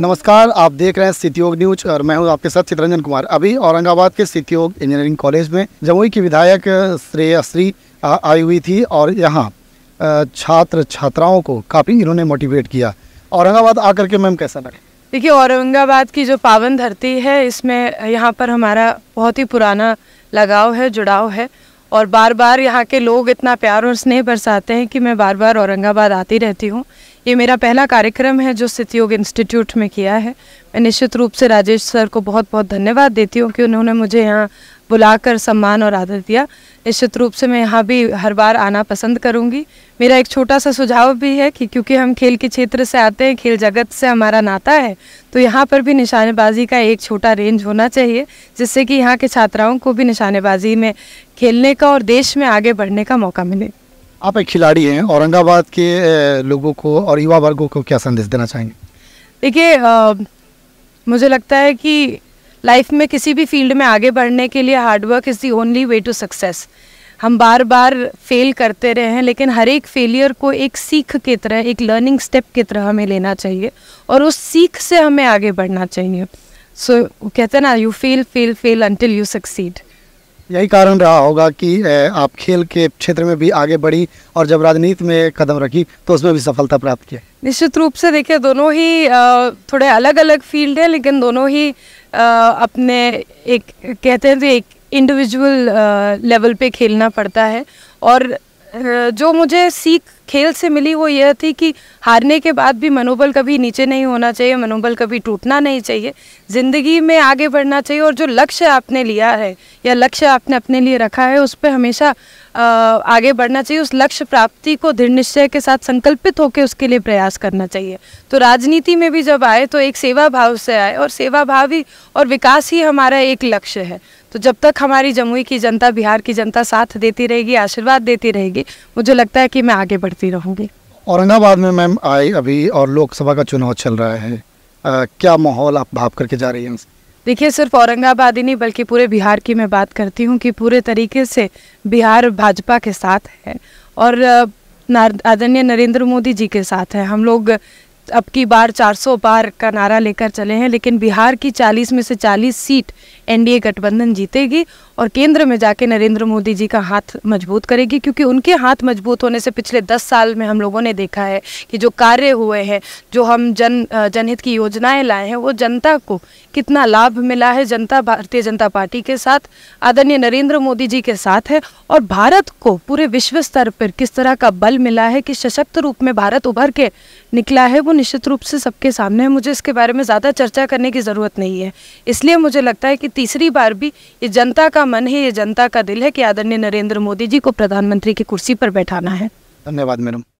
नमस्कार आप देख रहे हैं सितयोग न्यूज और मैं हूं आपके साथ चित्रंजन कुमार अभी औरंगाबाद के सितयोग इंजीनियरिंग कॉलेज में जमुई की विधायक श्री आई हुई थी और यहाँ छात्र छात्राओं को काफ़ी इन्होंने मोटिवेट किया औरंगाबाद आकर के मैम कैसा लगा देखिए औरंगाबाद की जो पावन धरती है इसमें यहाँ पर हमारा बहुत ही पुराना लगाव है जुड़ाव है और बार बार यहाँ के लोग इतना प्यार और स्नेह बरसाते हैं कि मैं बार बार औरंगाबाद आती रहती हूँ ये मेरा पहला कार्यक्रम है जो सिद्ध योग इंस्टीट्यूट में किया है मैं निश्चित रूप से राजेश सर को बहुत बहुत धन्यवाद देती हूँ कि उन्होंने मुझे यहाँ बुलाकर सम्मान और आदर दिया निश्चित रूप से मैं यहाँ भी हर बार आना पसंद करूँगी मेरा एक छोटा सा सुझाव भी है कि क्योंकि हम खेल के क्षेत्र से आते हैं खेल जगत से हमारा नाता है तो यहाँ पर भी निशानेबाजी का एक छोटा रेंज होना चाहिए जिससे कि यहाँ के छात्राओं को भी निशानेबाजी में खेलने का और देश में आगे बढ़ने का मौका मिले आप एक खिलाड़ी हैं औरंगाबाद के लोगों को और युवा वर्गों को क्या संदेश देना चाहेंगे देखिए मुझे लगता है कि लाइफ में किसी भी फील्ड में आगे बढ़ने के लिए hard work is the only way to success हम बार बार फेल करते रहे हैं लेकिन हर एक फेलियर को एक सीख के तरह एक लर्निंग स्टेप की तरह हमें लेना चाहिए और उस सीख से हमें आगे बढ़ना चाहिए सो so, कहते हैं ना you fail fail fail until you succeed यही कारण रहा होगा कि आप खेल के क्षेत्र में भी आगे बढ़ी और जब राजनीति में कदम रखी तो उसमें भी सफलता प्राप्त की निश्चित रूप से देखिए दोनों ही थोड़े अलग अलग फील्ड है लेकिन दोनों ही अपने एक कहते हैं तो एक इंडिविजुअल लेवल पे खेलना पड़ता है और जो मुझे सीख खेल से मिली वो यह थी कि हारने के बाद भी मनोबल कभी नीचे नहीं होना चाहिए मनोबल कभी टूटना नहीं चाहिए ज़िंदगी में आगे बढ़ना चाहिए और जो लक्ष्य आपने लिया है या लक्ष्य आपने अपने लिए रखा है उस पर हमेशा आगे बढ़ना चाहिए उस लक्ष्य प्राप्ति को दृढ़ निश्चय के साथ संकल्पित होकर उसके लिए प्रयास करना चाहिए तो राजनीति में भी जब आए तो एक सेवा भाव से आए और सेवा भाव ही और विकास ही हमारा एक लक्ष्य है तो जब तक हमारी जमुई की जनता बिहार की जनता साथ देती रहेगी आशीर्वाद देती रहेगी मुझे लगता है कि मैं आगे बढ़ती रहूँगी औरंगाबाद में मैम आई अभी और लोकसभा का चुनाव चल रहा है आ, क्या माहौल आप भाप करके जा रही हैं देखिए सिर्फ औरंगाबाद ही नहीं बल्कि पूरे बिहार की मैं बात करती हूँ कि पूरे तरीके से बिहार भाजपा के साथ है और आदरणीय नरेंद्र मोदी जी के साथ है हम लोग अब की बार 400 बार का नारा लेकर चले हैं लेकिन बिहार की 40 में से 40 सीट एनडीए गठबंधन जीतेगी और केंद्र में जाके नरेंद्र मोदी जी का हाथ मजबूत करेगी क्योंकि उनके हाथ मजबूत होने से पिछले दस साल में हम लोगों ने देखा है कि जो कार्य हुए हैं जो हम जन जनहित की योजनाएं लाए हैं वो जनता को कितना लाभ मिला है जनता भारतीय जनता पार्टी के साथ आदरणीय नरेंद्र मोदी जी के साथ है और भारत को पूरे विश्व स्तर पर किस तरह का बल मिला है कि सशक्त रूप में भारत उभर के निकला है वो निश्चित रूप से सबके सामने है मुझे इसके बारे में ज़्यादा चर्चा करने की ज़रूरत नहीं है इसलिए मुझे लगता है कि तीसरी बार भी ये जनता का का मन है ये जनता का दिल है कि आदरणीय नरेंद्र मोदी जी को प्रधानमंत्री की कुर्सी पर बैठाना है धन्यवाद मैडम